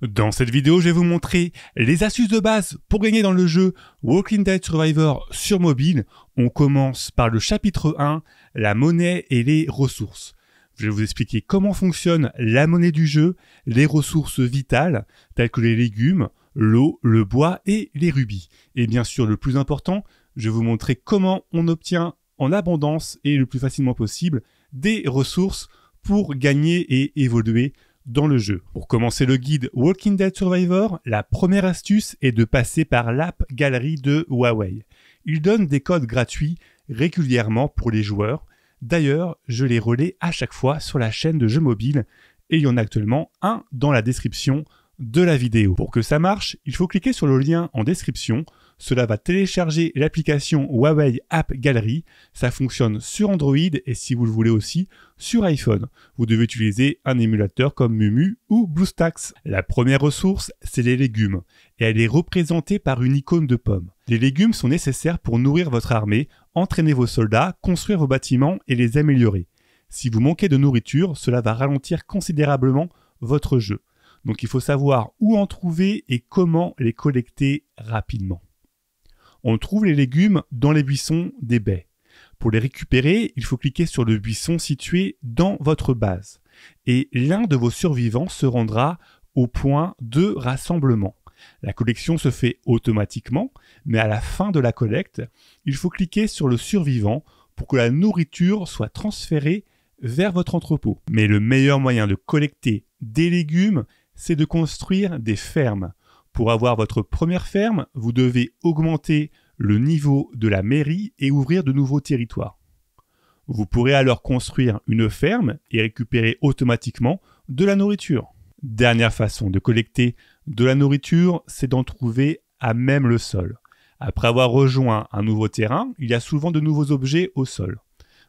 Dans cette vidéo, je vais vous montrer les astuces de base pour gagner dans le jeu Walking Dead Survivor sur mobile. On commence par le chapitre 1, la monnaie et les ressources. Je vais vous expliquer comment fonctionne la monnaie du jeu, les ressources vitales telles que les légumes, l'eau, le bois et les rubis. Et bien sûr, le plus important, je vais vous montrer comment on obtient en abondance et le plus facilement possible des ressources pour gagner et évoluer dans le jeu. Pour commencer le guide Walking Dead Survivor, la première astuce est de passer par l'app galerie de Huawei. Il donne des codes gratuits régulièrement pour les joueurs. D'ailleurs, je les relais à chaque fois sur la chaîne de jeux mobiles et il y en a actuellement un dans la description de la vidéo. Pour que ça marche, il faut cliquer sur le lien en description cela va télécharger l'application Huawei App Gallery. Ça fonctionne sur Android et si vous le voulez aussi sur iPhone. Vous devez utiliser un émulateur comme Mumu ou BlueStacks. La première ressource, c'est les légumes. Et elle est représentée par une icône de pomme. Les légumes sont nécessaires pour nourrir votre armée, entraîner vos soldats, construire vos bâtiments et les améliorer. Si vous manquez de nourriture, cela va ralentir considérablement votre jeu. Donc il faut savoir où en trouver et comment les collecter rapidement. On trouve les légumes dans les buissons des baies. Pour les récupérer, il faut cliquer sur le buisson situé dans votre base. Et l'un de vos survivants se rendra au point de rassemblement. La collection se fait automatiquement, mais à la fin de la collecte, il faut cliquer sur le survivant pour que la nourriture soit transférée vers votre entrepôt. Mais le meilleur moyen de collecter des légumes, c'est de construire des fermes. Pour avoir votre première ferme, vous devez augmenter le niveau de la mairie et ouvrir de nouveaux territoires. Vous pourrez alors construire une ferme et récupérer automatiquement de la nourriture. Dernière façon de collecter de la nourriture, c'est d'en trouver à même le sol. Après avoir rejoint un nouveau terrain, il y a souvent de nouveaux objets au sol.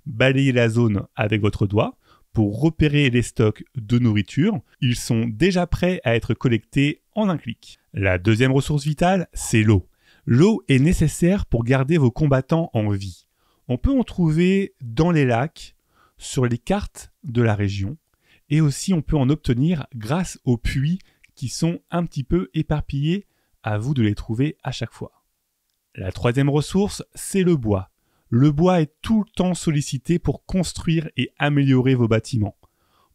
Balayez la zone avec votre doigt pour repérer les stocks de nourriture. Ils sont déjà prêts à être collectés en un clic. La deuxième ressource vitale, c'est l'eau. L'eau est nécessaire pour garder vos combattants en vie. On peut en trouver dans les lacs, sur les cartes de la région, et aussi on peut en obtenir grâce aux puits qui sont un petit peu éparpillés, à vous de les trouver à chaque fois. La troisième ressource, c'est le bois. Le bois est tout le temps sollicité pour construire et améliorer vos bâtiments.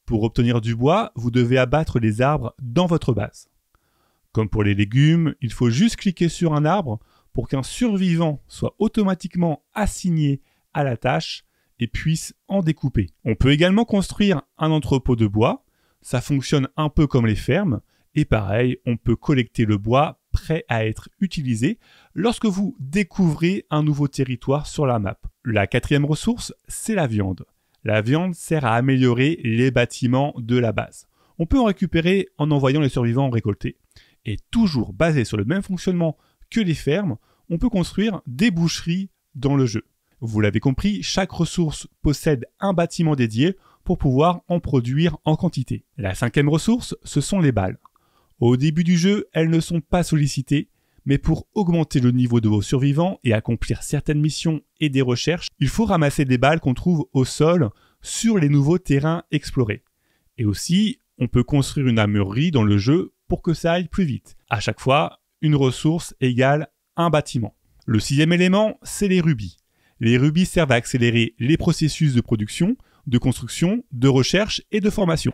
Pour obtenir du bois, vous devez abattre les arbres dans votre base. Comme pour les légumes, il faut juste cliquer sur un arbre pour qu'un survivant soit automatiquement assigné à la tâche et puisse en découper. On peut également construire un entrepôt de bois, ça fonctionne un peu comme les fermes, et pareil, on peut collecter le bois prêt à être utilisé lorsque vous découvrez un nouveau territoire sur la map. La quatrième ressource, c'est la viande. La viande sert à améliorer les bâtiments de la base. On peut en récupérer en envoyant les survivants récolter. Et toujours basé sur le même fonctionnement que les fermes, on peut construire des boucheries dans le jeu. Vous l'avez compris, chaque ressource possède un bâtiment dédié pour pouvoir en produire en quantité. La cinquième ressource, ce sont les balles. Au début du jeu, elles ne sont pas sollicitées, mais pour augmenter le niveau de vos survivants et accomplir certaines missions et des recherches, il faut ramasser des balles qu'on trouve au sol sur les nouveaux terrains explorés. Et aussi, on peut construire une armurerie dans le jeu pour que ça aille plus vite. À chaque fois, une ressource égale un bâtiment. Le sixième élément, c'est les rubis. Les rubis servent à accélérer les processus de production, de construction, de recherche et de formation.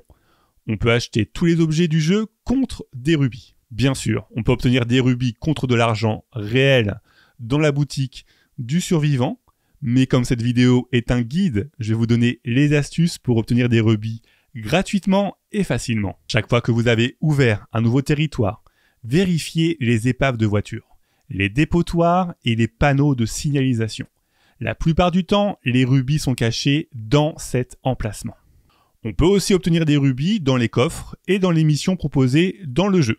On peut acheter tous les objets du jeu contre des rubis. Bien sûr, on peut obtenir des rubis contre de l'argent réel dans la boutique du survivant, mais comme cette vidéo est un guide, je vais vous donner les astuces pour obtenir des rubis gratuitement et facilement. Chaque fois que vous avez ouvert un nouveau territoire, vérifiez les épaves de voitures, les dépotoirs et les panneaux de signalisation. La plupart du temps, les rubis sont cachés dans cet emplacement. On peut aussi obtenir des rubis dans les coffres et dans les missions proposées dans le jeu.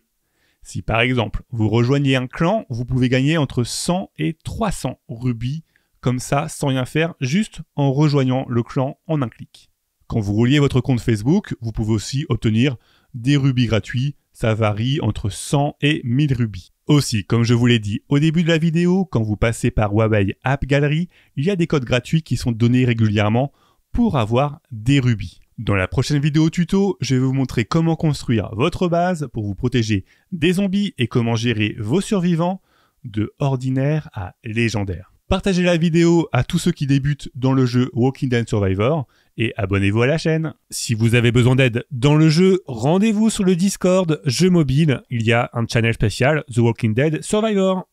Si par exemple vous rejoignez un clan, vous pouvez gagner entre 100 et 300 rubis comme ça sans rien faire, juste en rejoignant le clan en un clic. Quand vous rouliez votre compte Facebook, vous pouvez aussi obtenir des rubis gratuits, ça varie entre 100 et 1000 rubis. Aussi, comme je vous l'ai dit au début de la vidéo, quand vous passez par Huawei App Gallery, il y a des codes gratuits qui sont donnés régulièrement pour avoir des rubis. Dans la prochaine vidéo tuto, je vais vous montrer comment construire votre base pour vous protéger des zombies et comment gérer vos survivants de ordinaire à légendaire. Partagez la vidéo à tous ceux qui débutent dans le jeu Walking Dead Survivor et abonnez-vous à la chaîne. Si vous avez besoin d'aide dans le jeu, rendez-vous sur le Discord jeu mobile, il y a un channel spécial The Walking Dead Survivor.